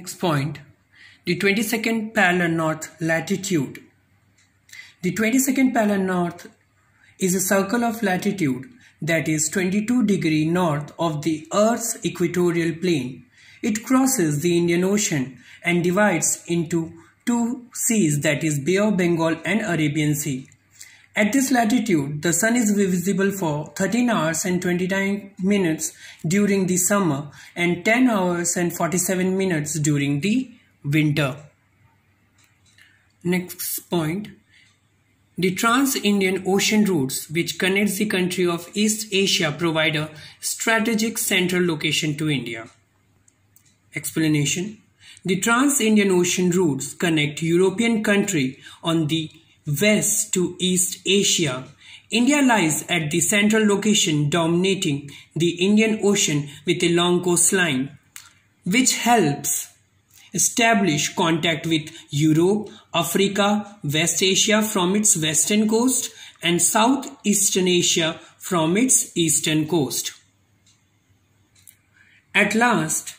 Next point, the 22nd parallel north latitude. The 22nd parallel north is a circle of latitude that is 22 degree north of the Earth's equatorial plane. It crosses the Indian Ocean and divides into two seas that is Bay of Bengal and Arabian Sea. At this latitude, the sun is visible for 13 hours and 29 minutes during the summer and 10 hours and 47 minutes during the winter. Next point. The Trans-Indian Ocean routes, which connects the country of East Asia, provide a strategic central location to India. Explanation. The Trans-Indian Ocean routes connect European country on the west to East Asia. India lies at the central location dominating the Indian Ocean with a long coastline, which helps establish contact with Europe, Africa, West Asia from its western coast and Southeastern Asia from its eastern coast. At last,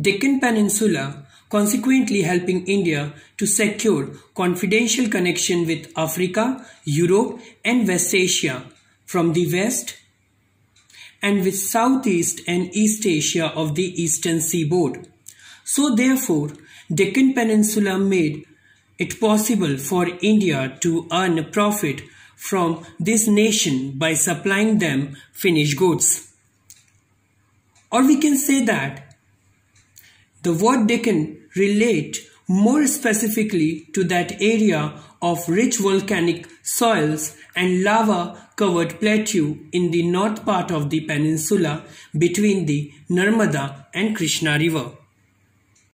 Deccan Peninsula consequently helping India to secure confidential connection with Africa, Europe and West Asia from the west and with Southeast and East Asia of the eastern seaboard. So therefore, Deccan Peninsula made it possible for India to earn a profit from this nation by supplying them finished goods. Or we can say that the word Deccan relate more specifically to that area of rich volcanic soils and lava covered plateau in the north part of the peninsula between the Narmada and Krishna river.